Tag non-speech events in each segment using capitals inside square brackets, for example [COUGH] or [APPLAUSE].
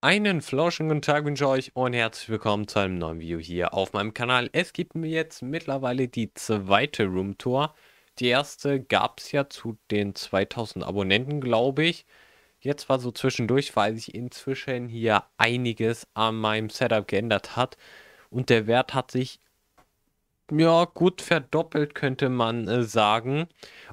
Einen flauschigen Tag wünsche ich euch und herzlich willkommen zu einem neuen Video hier auf meinem Kanal. Es gibt mir jetzt mittlerweile die zweite Roomtour. Die erste gab es ja zu den 2000 Abonnenten, glaube ich. Jetzt war so zwischendurch, weil sich inzwischen hier einiges an meinem Setup geändert hat. Und der Wert hat sich ja, gut verdoppelt, könnte man äh, sagen.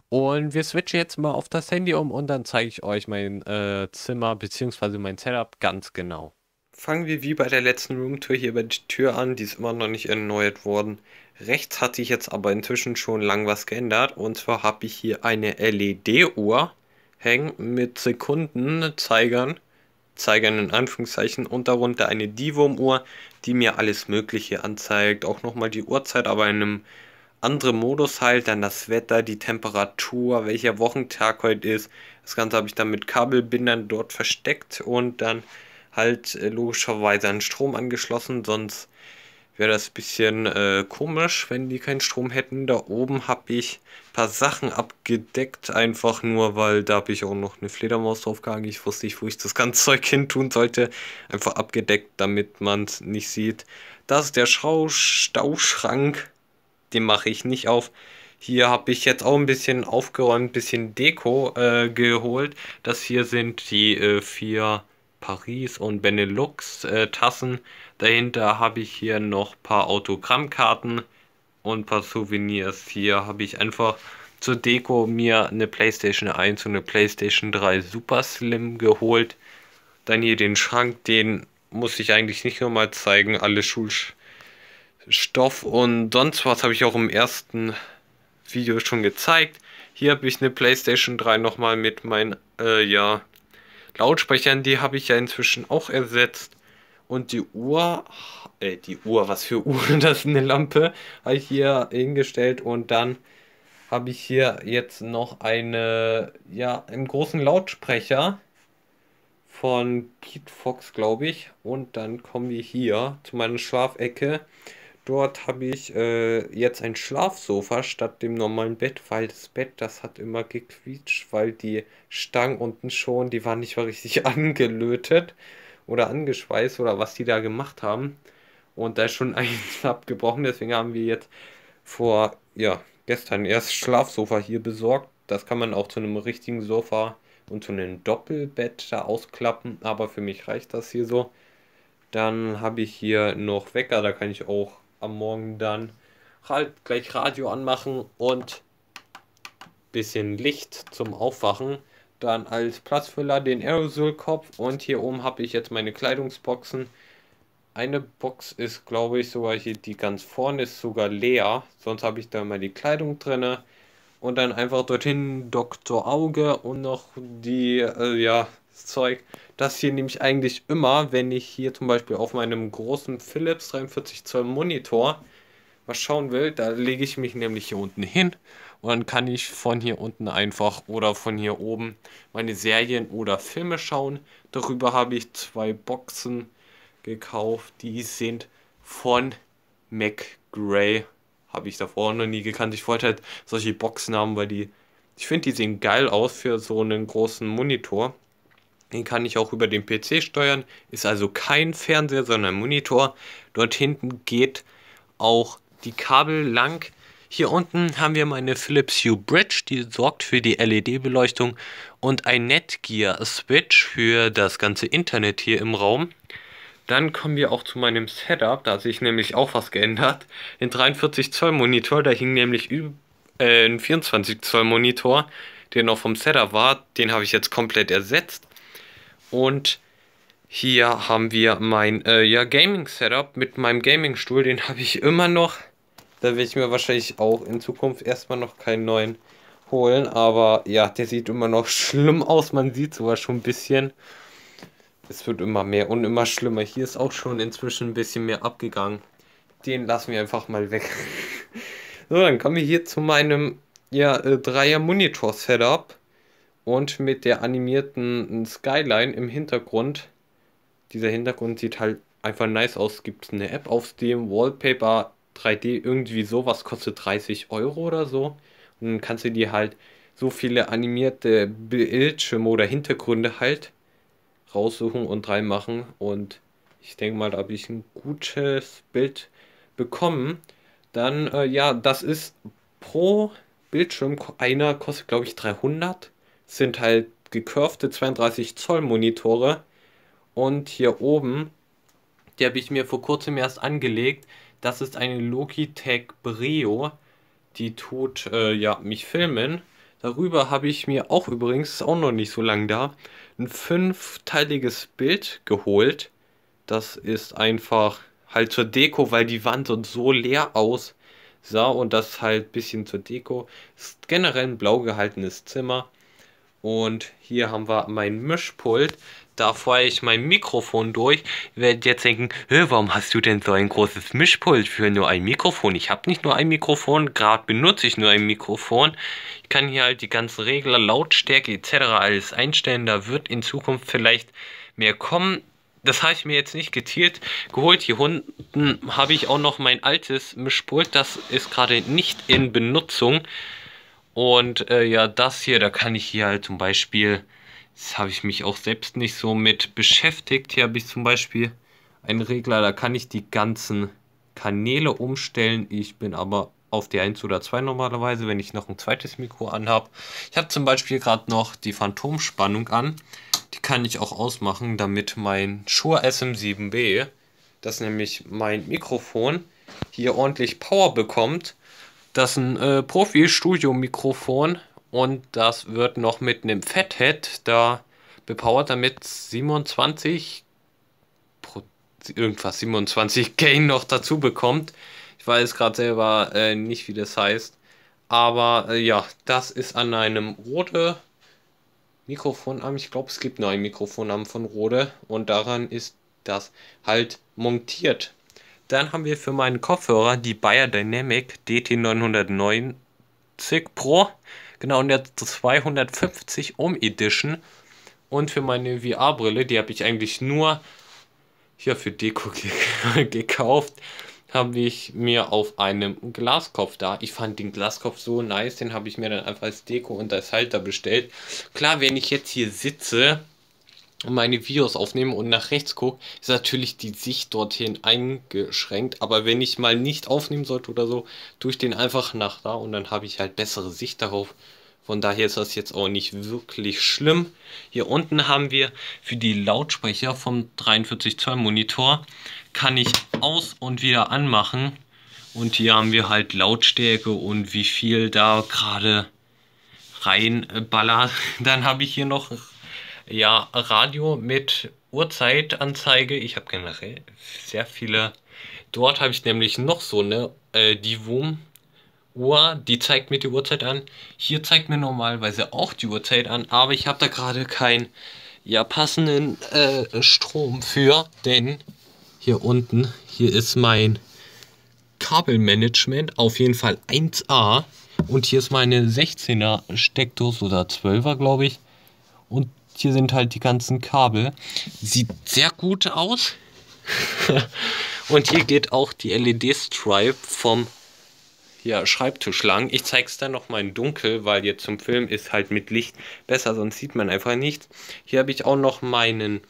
Und wir switchen jetzt mal auf das Handy um und dann zeige ich euch mein äh, Zimmer bzw. mein Setup ganz genau. Fangen wir wie bei der letzten Roomtour hier bei der Tür an, die ist immer noch nicht erneuert worden. Rechts hat sich jetzt aber inzwischen schon lang was geändert und zwar habe ich hier eine LED-Uhr hängen mit Sekundenzeigern Zeiger in Anführungszeichen und darunter eine Divum-Uhr, die mir alles Mögliche anzeigt. Auch nochmal die Uhrzeit, aber in einem anderen Modus halt. Dann das Wetter, die Temperatur, welcher Wochentag heute ist. Das Ganze habe ich dann mit Kabelbindern dort versteckt und dann halt äh, logischerweise an Strom angeschlossen. Sonst wäre das ein bisschen äh, komisch, wenn die keinen Strom hätten. Da oben habe ich paar Sachen abgedeckt, einfach nur, weil da habe ich auch noch eine Fledermaus draufgehangen. Ich wusste nicht, wo ich das ganze [LAUGHS] Zeug hin tun sollte. Einfach abgedeckt, damit man es nicht sieht. Das ist der Schau Stauschrank. Den mache ich nicht auf. Hier habe ich jetzt auch ein bisschen aufgeräumt, ein bisschen Deko äh, geholt. Das hier sind die äh, vier Paris und Benelux äh, Tassen. Dahinter habe ich hier noch ein paar Autogrammkarten und ein paar Souvenirs. Hier habe ich einfach zur Deko mir eine Playstation 1 und eine Playstation 3 Super Slim geholt. Dann hier den Schrank, den muss ich eigentlich nicht nochmal zeigen. Alle Schulstoff und sonst was habe ich auch im ersten Video schon gezeigt. Hier habe ich eine Playstation 3 nochmal mit meinen äh, ja, Lautsprechern. Die habe ich ja inzwischen auch ersetzt. Und die Uhr äh, die Uhr, was für [LAUGHS] Uhr, das ist eine Lampe, habe ich hier hingestellt und dann habe ich hier jetzt noch eine, ja, einen großen Lautsprecher von Pete Fox, glaube ich. Und dann kommen wir hier zu meiner Schlafecke. Dort habe ich äh, jetzt ein Schlafsofa statt dem normalen Bett, weil das Bett, das hat immer gequietscht, weil die Stangen unten schon, die waren nicht mal richtig [LAUGHS] angelötet oder angeschweißt oder was die da gemacht haben. Und da ist schon [LAUGHS] eins abgebrochen, deswegen haben wir jetzt vor, ja, gestern erst Schlafsofa hier besorgt. Das kann man auch zu einem richtigen Sofa und zu einem Doppelbett da ausklappen, aber für mich reicht das hier so. Dann habe ich hier noch Wecker, da kann ich auch am Morgen dann halt gleich Radio anmachen und bisschen Licht zum Aufwachen. Dann als Platzfüller den Aerosol-Kopf und hier oben habe ich jetzt meine Kleidungsboxen eine Box ist, glaube ich, sogar hier, die ganz vorne ist sogar leer. Sonst habe ich da mal die Kleidung drin. und dann einfach dorthin Dr. Auge und noch die, äh, ja, das Zeug. Das hier nehme ich eigentlich immer, wenn ich hier zum Beispiel auf meinem großen Philips 43 Zoll Monitor was schauen will, da lege ich mich nämlich hier unten hin und dann kann ich von hier unten einfach oder von hier oben meine Serien oder Filme schauen. Darüber habe ich zwei Boxen gekauft. Die sind von McGray. Habe ich davor noch nie gekannt. Ich wollte halt solche Boxen haben, weil die, ich finde, die sehen geil aus für so einen großen Monitor. Den kann ich auch über den PC steuern. Ist also kein Fernseher, sondern ein Monitor. Dort hinten geht auch die Kabel lang. Hier unten haben wir meine Philips Hue Bridge, die sorgt für die LED-Beleuchtung und ein Netgear Switch für das ganze Internet hier im Raum. Dann kommen wir auch zu meinem Setup, da hat sich nämlich auch was geändert. Den 43 Zoll Monitor, da hing nämlich äh, ein 24 Zoll Monitor, der noch vom Setup war, den habe ich jetzt komplett ersetzt. Und hier haben wir mein äh, ja, Gaming-Setup mit meinem Gaming-Stuhl, den habe ich immer noch. Da werde ich mir wahrscheinlich auch in Zukunft erstmal noch keinen neuen holen, aber ja, der sieht immer noch [LAUGHS] schlimm aus, man sieht sowas schon ein bisschen. Es wird immer mehr und immer schlimmer. Hier ist auch schon inzwischen ein bisschen mehr abgegangen. Den lassen wir einfach mal weg. [LAUGHS] so, dann kommen wir hier zu meinem ja, äh, Dreier Monitor Setup und mit der animierten Skyline im Hintergrund. Dieser Hintergrund sieht halt einfach nice aus. Gibt es eine App auf dem Wallpaper 3D irgendwie sowas kostet 30 Euro oder so. Und dann kannst du dir halt so viele animierte Bildschirme oder Hintergründe halt raussuchen und reinmachen. Und ich denke mal, da habe ich ein gutes Bild bekommen. Dann, äh, ja, das ist pro Bildschirm, einer kostet glaube ich 300, sind halt gekurfte 32 Zoll Monitore. Und hier oben, die habe ich mir vor kurzem erst angelegt, das ist eine Logitech Brio, die tut äh, ja mich filmen Darüber habe ich mir auch übrigens, ist auch noch nicht so lange da, ein fünfteiliges Bild geholt. Das ist einfach halt zur Deko, weil die Wand und so leer aussah und das halt ein bisschen zur Deko. Ist generell ein blau gehaltenes Zimmer. Und hier haben wir mein Mischpult. Da fahre ich mein Mikrofon durch. Ihr werdet jetzt denken, warum hast du denn so ein großes Mischpult für nur ein Mikrofon? Ich habe nicht nur ein Mikrofon, gerade benutze ich nur ein Mikrofon. Ich kann hier halt die ganzen Regler, Lautstärke etc. alles einstellen. Da wird in Zukunft vielleicht mehr kommen. Das habe ich mir jetzt nicht gezielt geholt. Hier unten habe ich auch noch mein altes Mischpult. Das ist gerade nicht in Benutzung. Und äh, ja, das hier, da kann ich hier halt zum Beispiel, das habe ich mich auch selbst nicht so mit beschäftigt. Hier habe ich zum Beispiel einen Regler, da kann ich die ganzen Kanäle umstellen. Ich bin aber auf die 1 oder 2 normalerweise, wenn ich noch ein zweites Mikro anhabe. Ich habe zum Beispiel gerade noch die Phantomspannung an. Die kann ich auch ausmachen, damit mein Shure SM7B, das nämlich mein Mikrofon, hier ordentlich Power bekommt. Das ist ein äh, Profi-Studio-Mikrofon und das wird noch mit einem Fathead da bepowert, damit 27 irgendwas 27 [LAUGHS] Gain noch dazu bekommt. Ich weiß gerade selber äh, nicht, wie das heißt. Aber äh, ja, das ist an einem Rode Mikrofonarm. Ich glaube, es gibt noch einen Mikrofonarm von Rode und daran ist das halt montiert. Dann haben wir für meinen Kopfhörer die Bayer Dynamic DT990 Pro. Genau, und der 250 Ohm Edition. Und für meine VR-Brille, die habe ich eigentlich nur hier für Deko ge [LAUGHS] gekauft, habe ich mir auf einem Glaskopf da. Ich fand den Glaskopf so nice, den habe ich mir dann einfach als Deko und als Halter bestellt. Klar, wenn ich jetzt hier sitze, meine Videos aufnehme und nach rechts gucke, ist natürlich die Sicht dorthin eingeschränkt. Aber wenn ich mal nicht aufnehmen sollte oder so, tue ich den einfach nach da und dann habe ich halt bessere Sicht darauf. Von daher ist das jetzt auch nicht wirklich schlimm. Hier unten haben wir für die Lautsprecher vom 43 Zoll Monitor, kann ich aus und wieder anmachen. Und hier haben wir halt Lautstärke und wie viel da gerade reinballert. [LAUGHS] Dann habe ich hier noch ja, Radio mit Uhrzeitanzeige. Ich habe generell sehr viele. Dort habe ich nämlich noch so eine äh, Divum. Uhr, die zeigt mir die Uhrzeit an. Hier zeigt mir normalerweise auch die Uhrzeit an, aber ich habe da gerade keinen ja, passenden äh, Strom für, denn hier unten, hier ist mein Kabelmanagement, auf jeden Fall 1A. Und hier ist meine 16er Steckdose oder 12er, glaube ich. Und hier sind halt die ganzen Kabel. Sieht sehr gut aus. [LAUGHS] und hier geht auch die LED-Stripe vom ja, Schreibtisch lang. Ich zeige es dann nochmal in dunkel, weil jetzt zum Film ist halt mit Licht besser, sonst sieht man einfach nichts. Hier habe ich auch noch meinen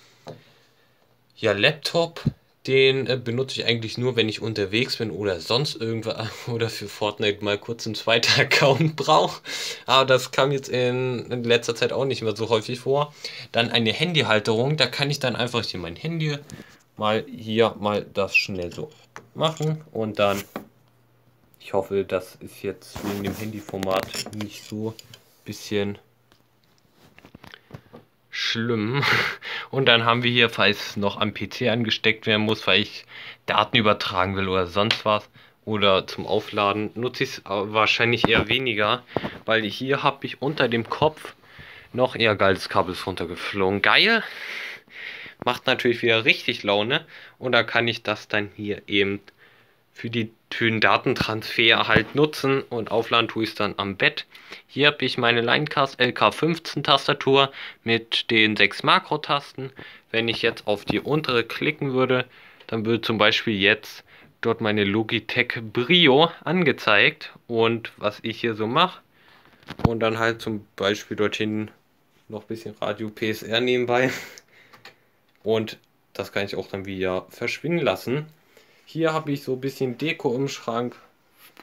ja, Laptop den äh, benutze ich eigentlich nur, wenn ich unterwegs bin oder sonst irgendwas [LAUGHS] oder für Fortnite mal kurz einen zweiten [LAUGHS] Account brauche. Aber das kam jetzt in, in, letzter Zeit auch nicht mehr so häufig vor. Dann eine Handyhalterung, da kann ich dann einfach hier mein Handy mal hier mal das schnell so machen und dann. Ich hoffe, das ist jetzt wegen dem Handyformat nicht so ein bisschen schlimm. [LAUGHS] Und dann haben wir hier, falls noch am PC angesteckt werden muss, weil ich Daten übertragen will oder sonst was, oder zum Aufladen, nutze ich es äh, wahrscheinlich eher weniger, weil hier habe ich unter dem Kopf noch eher geiles Kabel runtergeflogen. Geil! Macht natürlich wieder richtig Laune. Und da kann ich das dann hier eben für die den Datentransfer halt nutzen und aufladen tue ich es dann am Bett. Hier habe ich meine Linecast LK15 Tastatur mit den sechs Tasten. Wenn ich jetzt auf die untere klicken würde, dann würde zum Beispiel jetzt dort meine Logitech Brio angezeigt und was ich hier so mache. Und dann halt zum Beispiel dorthin noch ein bisschen Radio PSR nebenbei. Und das kann ich auch dann wieder verschwinden lassen. Hier habe ich so ein bisschen Deko im Schrank.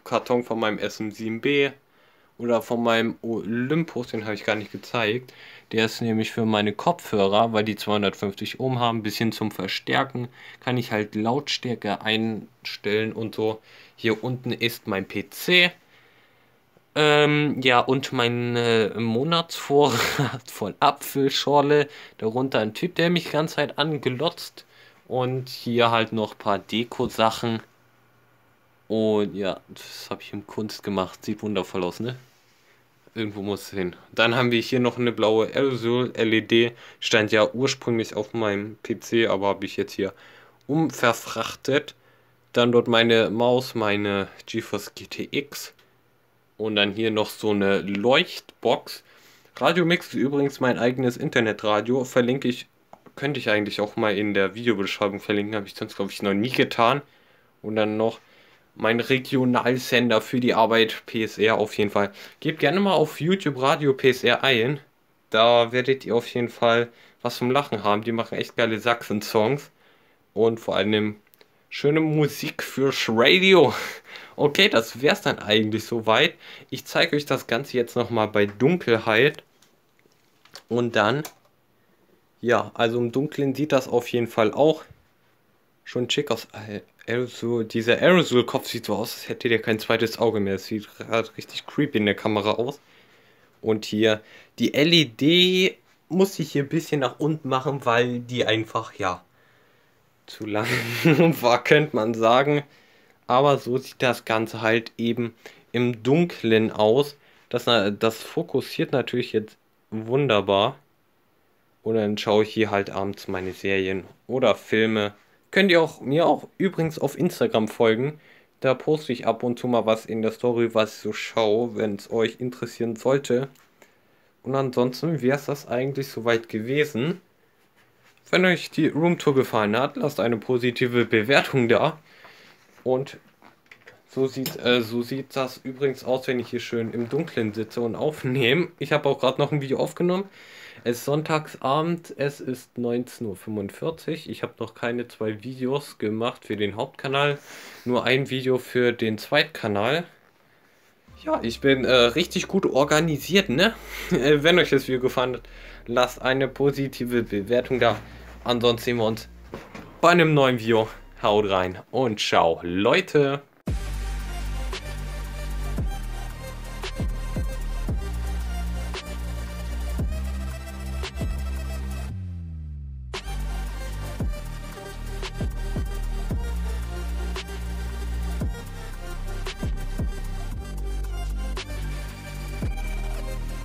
Karton von meinem SM7B oder von meinem Olympus, den habe ich gar nicht gezeigt. Der ist nämlich für meine Kopfhörer, weil die 250 Ohm haben, ein bisschen zum Verstärken. Kann ich halt Lautstärke einstellen und so. Hier unten ist mein PC. Ähm, ja, und mein Monatsvorrat [LAUGHS] von Apfelschorle. Darunter ein Typ, der mich die ganze Zeit angelotzt und hier halt noch ein paar Deko-Sachen. Und ja, das habe ich in Kunst gemacht. Sieht wundervoll aus, ne? Irgendwo muss es hin. Dann haben wir hier noch eine blaue Aerosol-LED. Stand ja ursprünglich auf meinem PC, aber habe ich jetzt hier umverfrachtet. Dann dort meine Maus, meine GeForce GTX. Und dann hier noch so eine Leuchtbox. Radio Mix ist übrigens mein eigenes Internetradio. Verlinke ich könnte ich eigentlich auch mal in der Videobeschreibung verlinken, habe ich sonst glaube ich noch nie getan. Und dann noch mein Regionalsender für die Arbeit PSR auf jeden Fall. Gebt gerne mal auf YouTube Radio PSR ein. Da werdet ihr auf jeden Fall was zum Lachen haben. Die machen echt geile Sachsen-Songs. Und vor allem schöne Musik fürs Radio. [LAUGHS] Okay, das wäre es dann eigentlich soweit. Ich zeige euch das Ganze jetzt nochmal bei Dunkelheit. Und dann ja, also im Dunkeln sieht das auf jeden Fall auch schon schick aus. Äh, Aerosol, dieser Aerosol-Kopf sieht so aus, als hätte der kein zweites Auge mehr. Das sieht gerade richtig creepy in der Kamera aus. Und hier, die LED muss ich hier ein bisschen nach unten machen, weil die einfach, ja, zu lang [LAUGHS] war, könnte man sagen. Aber so sieht das Ganze halt eben im Dunklen aus. Das, äh, das fokussiert natürlich jetzt wunderbar. Und dann schaue ich hier halt abends meine Serien oder Filme. Könnt ihr auch mir auch übrigens auf Instagram folgen. Da poste ich ab und zu mal was in der Story, was ich so schaue, wenn es euch interessieren sollte. Und ansonsten wäre es das eigentlich soweit gewesen. Wenn euch die Roomtour gefallen hat, lasst eine positive Bewertung da. Und so sieht, äh, so sieht das übrigens aus, wenn ich hier schön im Dunkeln sitze und aufnehme. Ich habe auch gerade noch ein Video aufgenommen. Es ist Sonntagsabend, es ist 19.45 Uhr. Ich habe noch keine zwei Videos gemacht für den Hauptkanal, nur ein Video für den Zweitkanal. Ja, ich bin äh, richtig gut organisiert, ne? [LAUGHS] Äh, wenn euch das Video gefallen hat, lasst eine positive Bewertung da. Ansonsten sehen wir uns bei einem neuen Video. Haut rein und ciao, Leute!